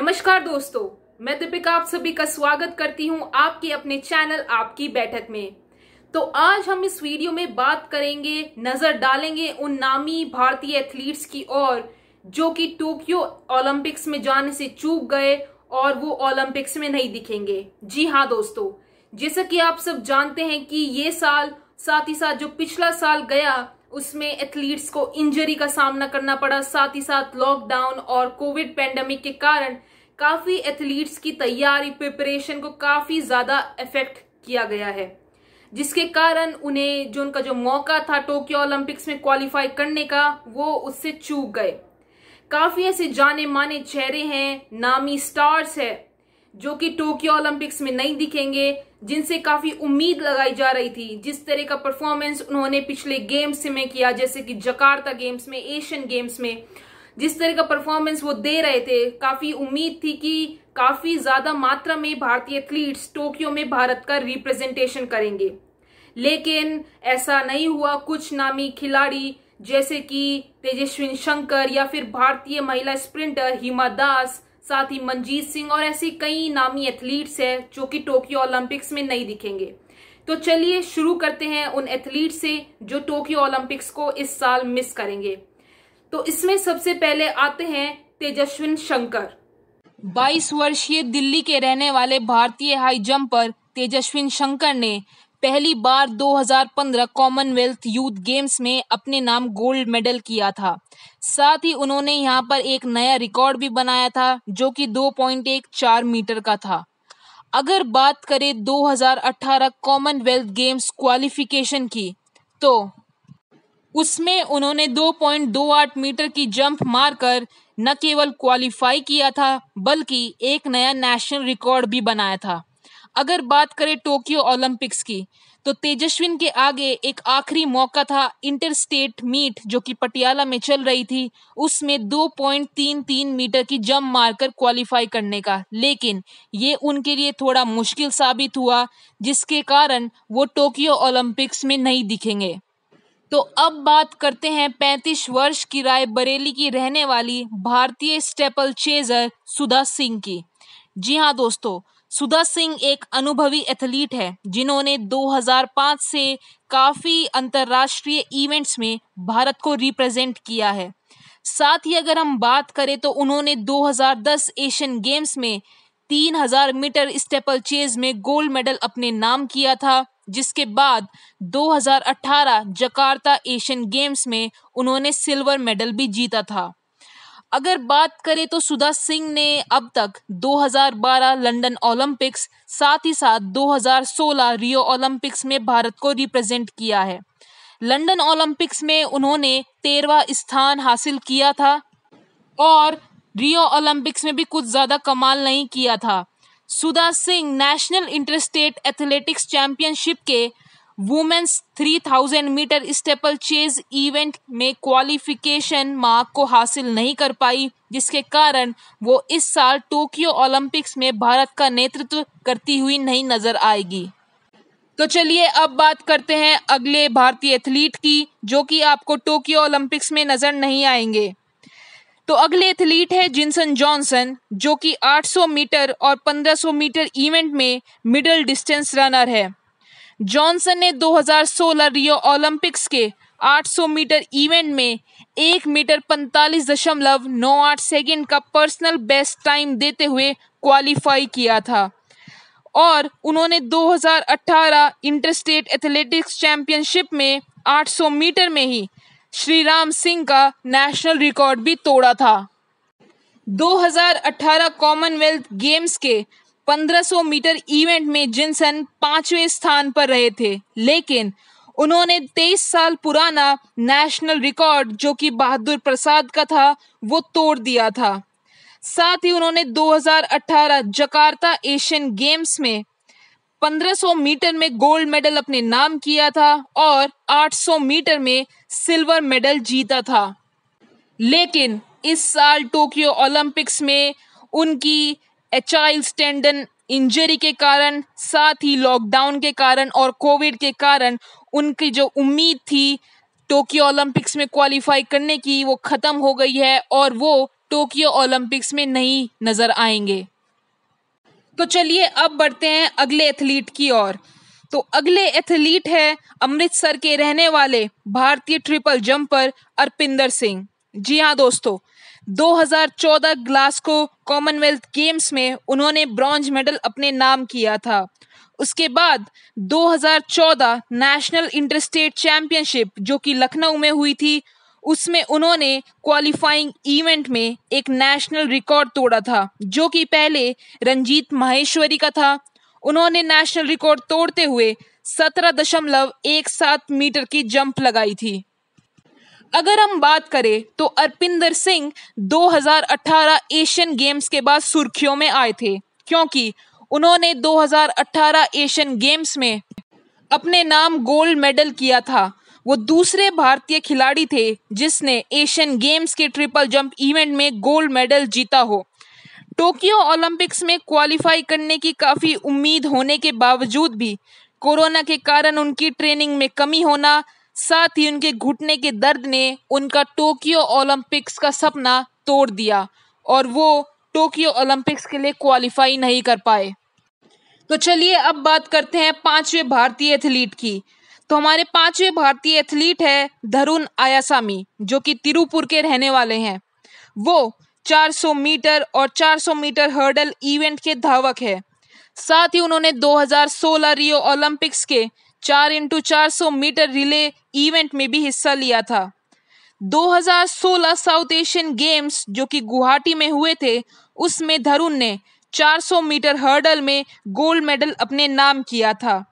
नमस्कार दोस्तों मैं दीपिका आप सभी का स्वागत करती हूँ आपके अपने चैनल आपकी बैठक में तो आज हम इस वीडियो में बात करेंगे नजर डालेंगे उन नामी भारतीय एथलीट्स की ओर जो कि टोक्यो ओलंपिक्स में जाने से चूक गए और वो ओलंपिक्स में नहीं दिखेंगे जी हाँ दोस्तों जैसा कि आप सब जानते हैं कि ये साल साथ ही साथ जो पिछला साल गया उसमें एथलीट्स को इंजरी का सामना करना पड़ा साथ ही साथ लॉकडाउन और कोविड पेंडेमिक के कारण काफी एथलीट्स की तैयारी प्रिपरेशन को काफी ज्यादा इफेक्ट किया गया है जिसके कारण उन्हें जो उनका जो मौका था टोक्यो ओलंपिक्स में क्वालिफाई करने का वो उससे चूक गए काफी ऐसे जाने माने चेहरे हैं नामी स्टार्स है जो कि टोक्यो ओलंपिक्स में नहीं दिखेंगे जिनसे काफी उम्मीद लगाई जा रही थी जिस तरह का परफॉर्मेंस उन्होंने पिछले गेम्स में किया जैसे कि जकार्ता गेम्स में एशियन गेम्स में जिस तरह का परफॉर्मेंस वो दे रहे थे काफी उम्मीद थी कि काफी ज्यादा मात्रा में भारतीय एथलीट्स टोक्यो में भारत का रिप्रेजेंटेशन करेंगे लेकिन ऐसा नहीं हुआ कुछ नामी खिलाड़ी जैसे कि तेजस्विन शंकर या फिर भारतीय महिला स्प्रिंटर हिमा दास साथ ही मनजीत सिंह और ऐसे कई नामी एथलीट्स हैं जो कि टोक्यो ओलंपिक्स में नहीं दिखेंगे तो चलिए शुरू करते हैं उन एथलीट से जो टोक्यो ओलंपिक्स को इस साल मिस करेंगे तो इसमें सबसे पहले आते हैं तेजस्विन शंकर 22 वर्षीय दिल्ली के रहने वाले भारतीय हाई जंपर तेजस्विन शंकर ने पहली बार 2015 कॉमनवेल्थ यूथ गेम्स में अपने नाम गोल्ड मेडल किया था साथ ही उन्होंने यहाँ पर एक नया रिकॉर्ड भी बनाया था जो कि 2.14 मीटर का था अगर बात करें 2018 कॉमनवेल्थ गेम्स क्वालिफिकेशन की तो उसमें उन्होंने 2.28 मीटर की जंप मारकर न केवल क्वालिफाई किया था बल्कि एक नया नेशनल रिकॉर्ड भी बनाया था अगर बात करें टोक्यो ओलंपिक्स की तो तेजस्विन के आगे एक आखिरी मौका था इंटर स्टेट मीट जो कि पटियाला में चल रही थी उसमें 2.33 मीटर की जंप मारकर क्वालिफाई करने का लेकिन ये उनके लिए थोड़ा मुश्किल साबित हुआ जिसके कारण वो टोक्यो ओलंपिक्स में नहीं दिखेंगे तो अब बात करते हैं पैंतीस वर्ष की राय बरेली की रहने वाली भारतीय स्टेपल चेजर सुधा सिंह की जी हाँ दोस्तों सुधा सिंह एक अनुभवी एथलीट है जिन्होंने 2005 से काफ़ी अंतर्राष्ट्रीय इवेंट्स में भारत को रिप्रेजेंट किया है साथ ही अगर हम बात करें तो उन्होंने 2010 एशियन गेम्स में 3000 मीटर स्टेपल चेज में गोल्ड मेडल अपने नाम किया था जिसके बाद 2018 जकार्ता एशियन गेम्स में उन्होंने सिल्वर मेडल भी जीता था अगर बात करें तो सुधा सिंह ने अब तक 2012 लंदन ओलंपिक्स साथ ही साथ 2016 रियो ओलंपिक्स में भारत को रिप्रेजेंट किया है लंदन ओलंपिक्स में उन्होंने तेरवा स्थान हासिल किया था और रियो ओलंपिक्स में भी कुछ ज़्यादा कमाल नहीं किया था Sudha Singh national interstate athletics championship के women's 3000 metre steeplechase event में क्वालिफिकेशन मार्क को हासिल नहीं कर पाई जिसके कारण वो इस साल टोक्यो ओलंपिक्स में भारत का नेतृत्व करती हुई नहीं नजर आएगी तो चलिए अब बात करते हैं अगले भारतीय एथलीट की जो कि आपको टोक्यो ओलंपिक्स में नजर नहीं आएंगे तो अगले एथलीट है जिनसन जॉनसन जो कि 800 मीटर और 1500 मीटर इवेंट में मिडिल डिस्टेंस रनर है जॉनसन ने 2016 रियो ओलंपिक्स के 800 मीटर इवेंट में एक मीटर पैंतालीस दशमलव नौ आठ सेकेंड का पर्सनल बेस्ट टाइम देते हुए क्वालिफाई किया था और उन्होंने 2018 इंटरस्टेट एथलेटिक्स चैंपियनशिप में 800 मीटर में ही श्रीराम सिंह का नेशनल रिकॉर्ड भी तोड़ा था 2018 कॉमनवेल्थ गेम्स के 1500 मीटर इवेंट में जिनसन पांचवें स्थान पर रहे थे लेकिन उन्होंने 23 साल पुराना नेशनल रिकॉर्ड जो कि बहादुर प्रसाद का था वो तोड़ दिया था साथ ही उन्होंने 2018 जकार्ता एशियन गेम्स में 1500 मीटर में गोल्ड मेडल अपने नाम किया था और 800 मीटर में सिल्वर मेडल जीता था लेकिन इस साल टोक्यो ओलंपिक्स में उनकी एचाइल्स टेंडन इंजरी के कारण साथ ही लॉकडाउन के कारण और कोविड के कारण उनकी जो उम्मीद थी टोक्यो ओलंपिक्स में क्वालिफाई करने की वो ख़त्म हो गई है और वो टोक्यो ओलंपिक्स में नहीं नज़र आएंगे तो चलिए अब बढ़ते हैं अगले एथलीट की ओर तो अगले एथलीट है अमृतसर के रहने वाले भारतीय ट्रिपल जंपर अरपिंदर सिंह जी हाँ दोस्तों 2014 ग्लास्को कॉमनवेल्थ गेम्स में उन्होंने ब्रॉन्ज मेडल अपने नाम किया था उसके बाद 2014 नेशनल इंटरस्टेट चैंपियनशिप जो कि लखनऊ में हुई थी उसमें उन्होंने क्वालिफाइंग इवेंट में एक नेशनल रिकॉर्ड तोड़ा था जो कि पहले रंजीत माहेश्वरी का था उन्होंने नेशनल रिकॉर्ड तोड़ते हुए सत्रह दशमलव एक सात मीटर की जंप लगाई थी अगर हम बात करें तो अरपिंदर सिंह 2018 एशियन गेम्स के बाद सुर्खियों में आए थे क्योंकि उन्होंने 2018 एशियन गेम्स में अपने नाम गोल्ड मेडल किया था वो दूसरे भारतीय खिलाड़ी थे जिसने एशियन गेम्स के ट्रिपल जंप इवेंट में गोल्ड मेडल जीता हो टोक्यो ओलंपिक्स में क्वालिफाई करने की काफ़ी उम्मीद होने के बावजूद भी कोरोना के कारण उनकी ट्रेनिंग में कमी होना साथ ही उनके घुटने के दर्द ने उनका टोक्यो ओलंपिक्स का सपना तोड़ दिया और वो टोक्यो ओलंपिक्स के लिए क्वालिफाई नहीं कर पाए तो चलिए अब बात करते हैं पांचवें भारतीय एथलीट की तो हमारे पांचवें भारतीय एथलीट है धरुण आयासामी जो कि तिरुपुर के रहने वाले हैं वो 400 मीटर और 400 मीटर हर्डल इवेंट के धावक है साथ ही उन्होंने 2016 रियो ओलंपिक्स के चार इंटू चार सौ मीटर रिले इवेंट में भी हिस्सा लिया था 2016 साउथ एशियन गेम्स जो कि गुवाहाटी में हुए थे उसमें धरुण ने 400 मीटर हर्डल में गोल्ड मेडल अपने नाम किया था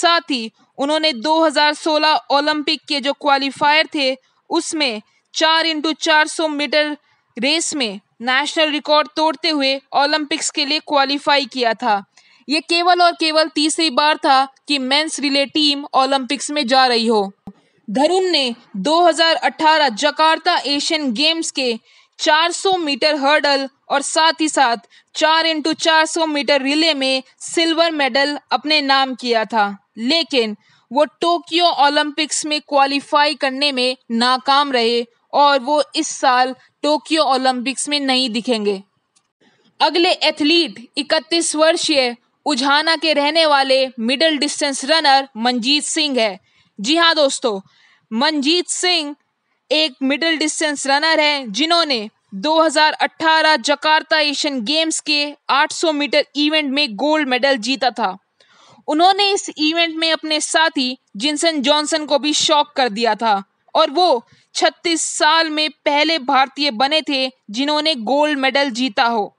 साथ ही उन्होंने 2016 ओलंपिक के जो क्वालिफायर थे उसमें चार इंटू चार सौ मीटर रेस में नेशनल रिकॉर्ड तोड़ते हुए ओलंपिक्स के लिए क्वालिफाई किया था ये केवल और केवल तीसरी बार था कि मेंस रिले टीम ओलंपिक्स में जा रही हो धरुण ने 2018 जकार्ता एशियन गेम्स के 400 मीटर हर्डल और साथ ही साथ 4 इंटू चार मीटर रिले में सिल्वर मेडल अपने नाम किया था लेकिन वो टोक्यो ओलंपिक्स में क्वालिफाई करने में नाकाम रहे और वो इस साल टोक्यो ओलंपिक्स में नहीं दिखेंगे अगले एथलीट 31 वर्षीय उझाना के रहने वाले middle distance runner Manjit Singh है जी हाँ दोस्तों मनजीत सिंह एक मिडिल डिस्टेंस रनर हैं जिन्होंने 2018 जकार्ता एशियन गेम्स के 800 मीटर इवेंट में गोल्ड मेडल जीता था उन्होंने इस इवेंट में अपने साथी जिनसन जॉनसन को भी शॉक कर दिया था और वो 36 साल में पहले भारतीय बने थे जिन्होंने गोल्ड मेडल जीता हो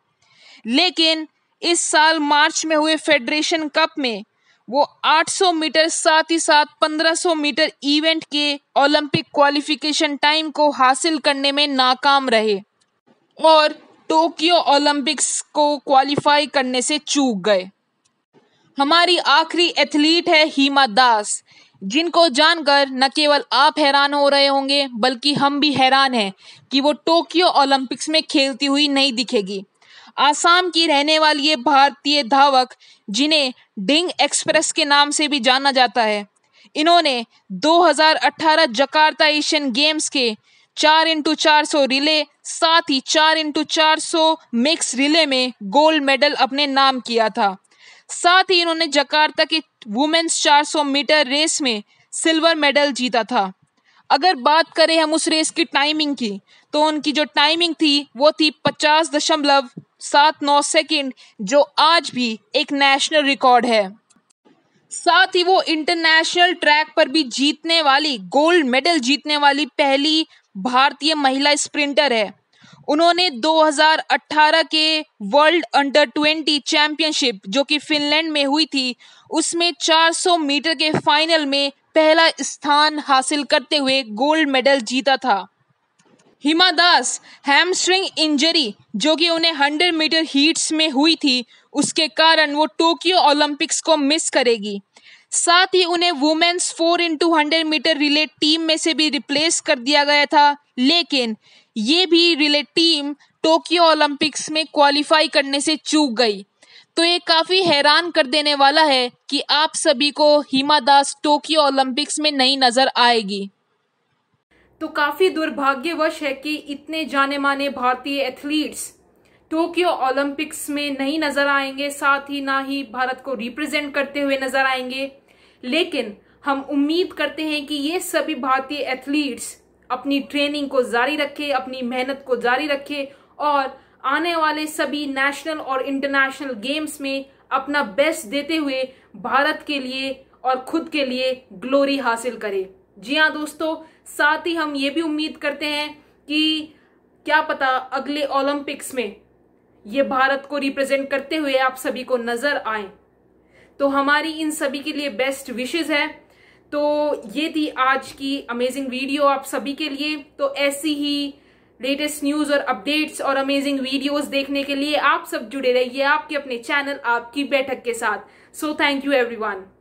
लेकिन इस साल मार्च में हुए फेडरेशन कप में वो 800 मीटर साथ ही साथ 1500 मीटर इवेंट के ओलंपिक क्वालिफिकेशन टाइम को हासिल करने में नाकाम रहे और टोक्यो ओलंपिक्स को क्वालिफाई करने से चूक गए हमारी आखिरी एथलीट है हीमा दास जिनको जानकर न केवल आप हैरान हो रहे होंगे बल्कि हम भी हैरान हैं कि वो टोक्यो ओलंपिक्स में खेलती हुई नहीं दिखेगी आसाम की रहने वाली ये भारतीय धावक जिन्हें डिंग एक्सप्रेस के नाम से भी जाना जाता है इन्होंने 2018 जकार्ता एशियन गेम्स के चार इंटू चार सौ रिले साथ ही चार इंटू चार सौ मिक्स रिले में गोल्ड मेडल अपने नाम किया था साथ ही इन्होंने जकार्ता के वुमेन्स सौ मीटर रेस में सिल्वर मेडल जीता था अगर बात करें हम उस रेस की टाइमिंग की तो उनकी जो टाइमिंग थी वो थी पचास दशमलव सात नौ सेकेंड जो आज भी एक नेशनल रिकॉर्ड है साथ ही वो इंटरनेशनल ट्रैक पर भी जीतने वाली गोल्ड मेडल जीतने वाली पहली भारतीय महिला स्प्रिंटर है उन्होंने 2018 के वर्ल्ड अंडर 20 चैंपियनशिप जो कि फिनलैंड में हुई थी उसमें 400 मीटर के फाइनल में पहला स्थान हासिल करते हुए गोल्ड मेडल जीता था हिमा दास हैमस्ट्रिंग इंजरी जो कि उन्हें हंड्रेड मीटर हीट्स में हुई थी उसके कारण वो टोक्यो ओलंपिक्स को मिस करेगी साथ ही उन्हें women's four into hundred metre relay team में से भी रिप्लेस कर दिया गया था लेकिन ये भी रिले टीम टोक्यो ओलंपिक्स में क्वालिफाई करने से चूक गई तो ये काफ़ी हैरान कर देने वाला है कि आप सभी को हिमा दास टोक्यो ओलंपिक्स में नहीं नज़र आएगी तो काफी दुर्भाग्यवश है कि इतने जाने माने भारतीय एथलीट्स टोक्यो ओलंपिक्स में नहीं नजर आएंगे साथ ही ना ही भारत को रिप्रेजेंट करते हुए नजर आएंगे लेकिन हम उम्मीद करते हैं कि ये सभी भारतीय एथलीट्स अपनी ट्रेनिंग को जारी रखे अपनी मेहनत को जारी रखे और आने वाले सभी नेशनल और इंटरनेशनल गेम्स में अपना बेस्ट देते हुए भारत के लिए और खुद के लिए ग्लोरी हासिल करें जी हाँ दोस्तों साथ ही हम ये भी उम्मीद करते हैं कि क्या पता अगले ओलंपिक्स में ये भारत को रिप्रेजेंट करते हुए आप सभी को नजर आए तो हमारी इन सभी के लिए बेस्ट विशेज है तो ये थी आज की अमेजिंग वीडियो आप सभी के लिए तो ऐसी ही लेटेस्ट न्यूज और अपडेट्स और अमेजिंग वीडियोस देखने के लिए आप सब जुड़े रहिए आपके अपने चैनल आपकी बैठक के साथ सो थैंक यू एवरीवन